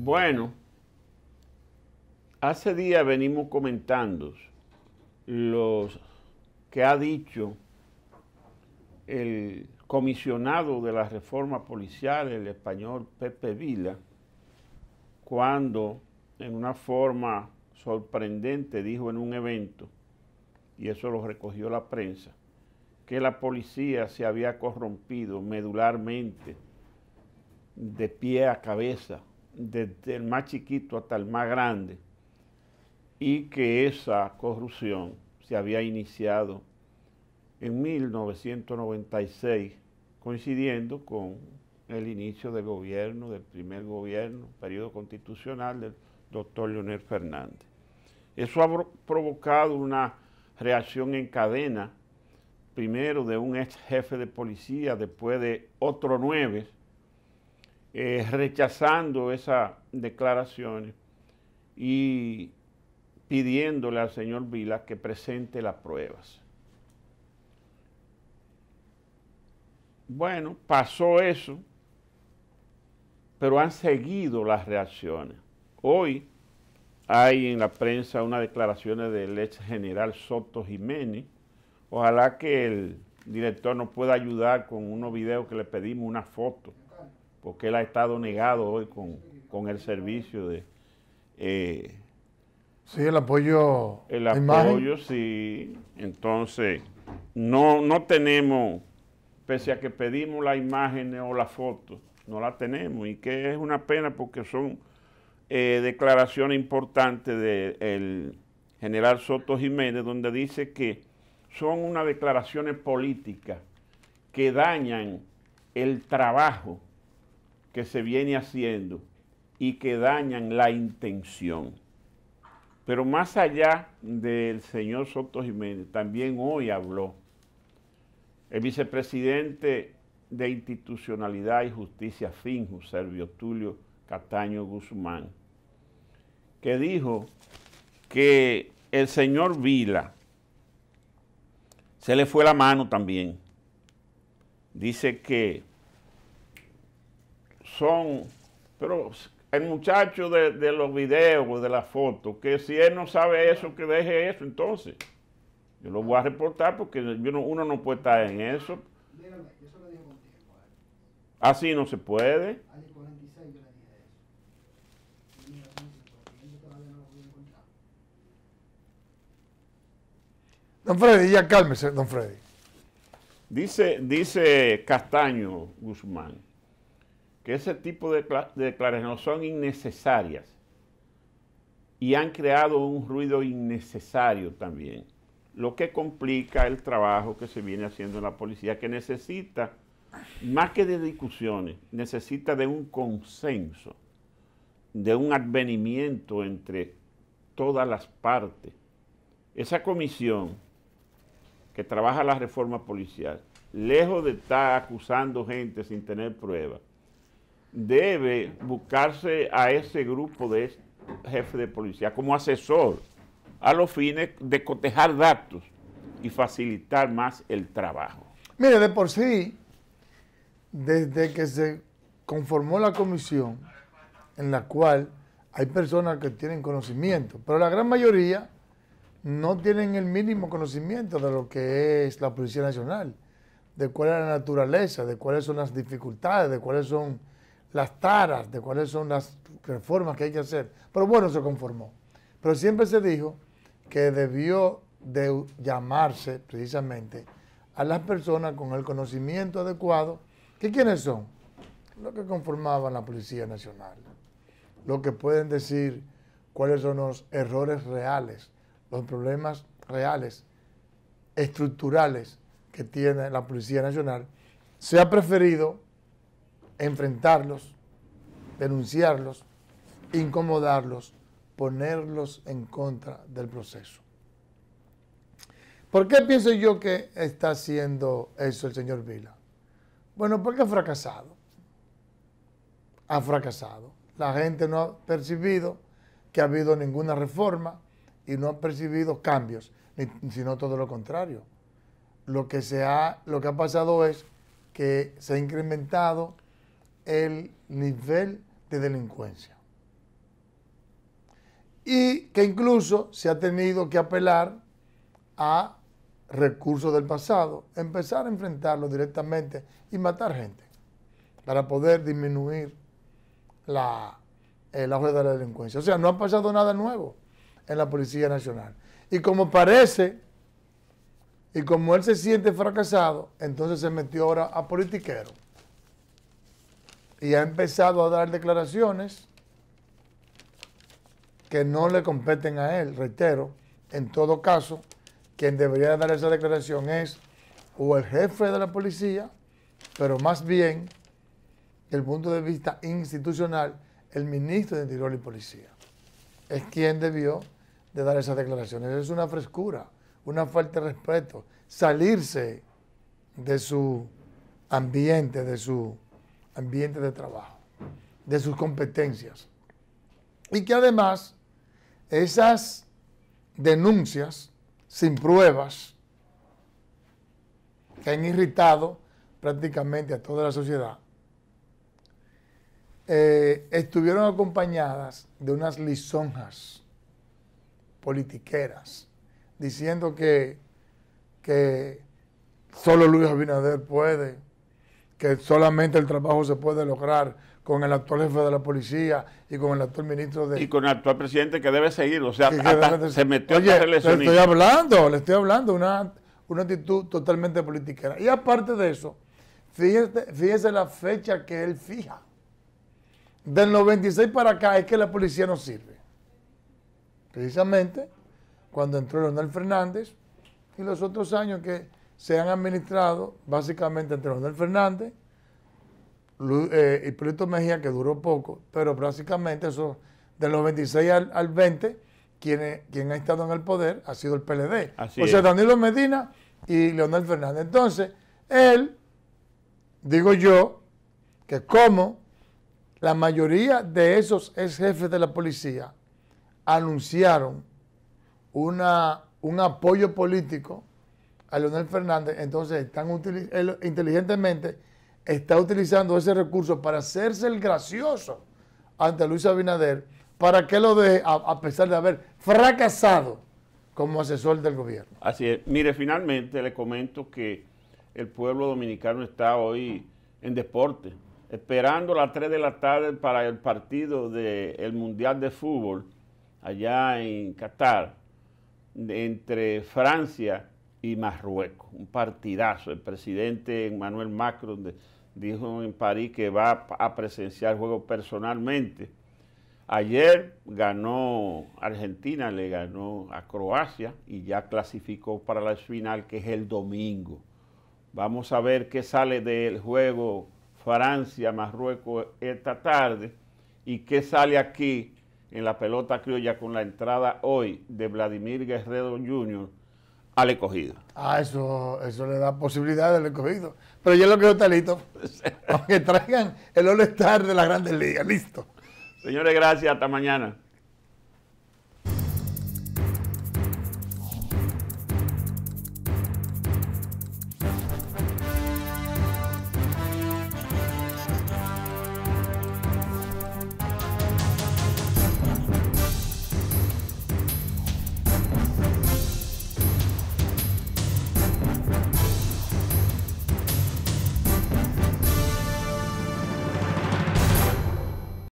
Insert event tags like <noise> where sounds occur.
Bueno, hace días venimos comentando los que ha dicho el comisionado de la reforma policial, el español Pepe Vila, cuando en una forma sorprendente dijo en un evento, y eso lo recogió la prensa, que la policía se había corrompido medularmente de pie a cabeza desde el más chiquito hasta el más grande, y que esa corrupción se había iniciado en 1996, coincidiendo con el inicio del gobierno, del primer gobierno, periodo constitucional del doctor Leonel Fernández. Eso ha provocado una reacción en cadena, primero de un ex jefe de policía, después de otro nueve, eh, rechazando esas declaraciones y pidiéndole al señor Vila que presente las pruebas. Bueno, pasó eso, pero han seguido las reacciones. Hoy hay en la prensa unas declaraciones del ex general Soto Jiménez. Ojalá que el director nos pueda ayudar con unos videos que le pedimos, una foto porque él ha estado negado hoy con, el servicio de... Eh, sí, el apoyo. El apoyo, sí. Entonces, no, no tenemos, pese a que pedimos las imágenes o la foto, no la tenemos y que es una pena porque son eh, declaraciones importantes del general Soto Jiménez, donde dice que son unas declaraciones políticas que dañan el trabajo que se viene haciendo y que dañan la intención. Pero más allá del señor Soto Jiménez, también hoy habló el vicepresidente de Institucionalidad y Justicia finjo Servio Tulio Cataño Guzmán, que dijo que el señor Vila se le fue la mano también. Dice que son, pero el muchacho de, los videos, de las fotos, que si él no sabe eso, que deje eso, entonces. Yo lo voy a reportar porque uno no puede estar en eso. Así no se puede. Don Freddy, ya cálmese, don Freddy. Dice, dice Castaño Guzmán que ese tipo de, de declaraciones son innecesarias y han creado un ruido innecesario también, lo que complica el trabajo que se viene haciendo en la policía, que necesita, más que de discusiones, necesita de un consenso, de un advenimiento entre todas las partes. Esa comisión que trabaja la reforma policial, lejos de estar acusando gente sin tener pruebas, debe buscarse a ese grupo de jefe de policía como asesor a los fines de cotejar datos y facilitar más el trabajo. Mire, de por sí, desde que se conformó la comisión en la cual hay personas que tienen conocimiento, pero la gran mayoría no tienen el mínimo conocimiento de lo que es la Policía Nacional, de cuál es la naturaleza, de cuáles son las dificultades, de cuáles son las taras de cuáles son las reformas que hay que hacer. Pero bueno, se conformó. Pero siempre se dijo que debió de llamarse precisamente a las personas con el conocimiento adecuado, que quiénes son, los que conformaban la Policía Nacional, los que pueden decir cuáles son los errores reales, los problemas reales, estructurales que tiene la Policía Nacional, se ha preferido enfrentarlos, denunciarlos, incomodarlos, ponerlos en contra del proceso. ¿Por qué pienso yo que está haciendo eso el señor Vila? Bueno, porque ha fracasado. Ha fracasado. La gente no ha percibido que ha habido ninguna reforma y no ha percibido cambios, sino todo lo contrario. Lo que, lo que ha pasado es que se ha incrementado el nivel de delincuencia. Y que incluso se ha tenido que apelar a recursos del pasado, empezar a enfrentarlo directamente y matar gente para poder disminuir la, el eh, auge de la delincuencia. O sea, no ha pasado nada nuevo en la Policía Nacional. Y como parece, y como él se siente fracasado, entonces se metió ahora a politiquero y ha empezado a dar declaraciones que no le competen a él, reitero, en todo caso, quien debería dar esa declaración es o el jefe de la policía, pero más bien, desde el punto de vista institucional, el ministro de Interior y Policía. Es quien debió de dar esas declaraciones. Es una frescura, una falta de respeto, salirse de su ambiente, de su ambiente de trabajo, de sus competencias. Y que además esas denuncias sin pruebas que han irritado prácticamente a toda la sociedad, eh, estuvieron acompañadas de unas lisonjas politiqueras, diciendo que, que solo Luis Abinader puede que solamente el trabajo se puede lograr con el actual jefe de la policía y con el actual ministro de... Y con el actual presidente que debe seguir, o sea, que se metió Oye, le estoy hablando, le estoy hablando, una, una actitud totalmente politiquera. Y aparte de eso, fíjese, fíjese la fecha que él fija. Del 96 para acá es que la policía no sirve. Precisamente cuando entró Leonel Fernández y los otros años que se han administrado básicamente entre Leonel Fernández eh, y Pluto Mejía, que duró poco, pero básicamente eso, de los 26 al, 20, quien, ha estado en el poder ha sido el PLD. o sea, Danilo Medina y Leonel Fernández. Entonces, él, digo yo, que como la mayoría de esos ex jefes de la policía anunciaron una, un apoyo político a Leonel Fernández, entonces inteligentemente está utilizando ese recurso para hacerse el gracioso ante Luis Abinader, para que lo deje a, pesar de haber fracasado como asesor del gobierno. Así es. Mire, finalmente le comento que el pueblo dominicano está hoy en deporte, esperando las 3 de la tarde para el partido del Mundial de Fútbol allá en Qatar, entre Francia y Marruecos. Un partidazo. El presidente Emmanuel Macron dijo en París que va a presenciar el juego personalmente. Ayer ganó Argentina, le ganó a Croacia y ya clasificó para la final que es el domingo. Vamos a ver qué sale del juego Francia-Marruecos esta tarde y qué sale aquí en la pelota criolla con la entrada hoy de Vladimir Guerrero Jr al escogido. Ah, eso, eso le da posibilidad al escogido. Pero yo lo creo talito. listo. <laughs> Aunque traigan el All-Star de las grandes ligas, listo. Señores, gracias. Hasta mañana.